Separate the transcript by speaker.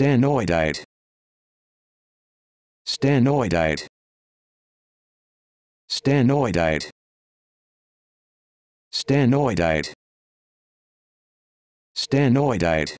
Speaker 1: Stenoidite. Stenoidite. Stenoidite. Stenoidite. Stenoidite.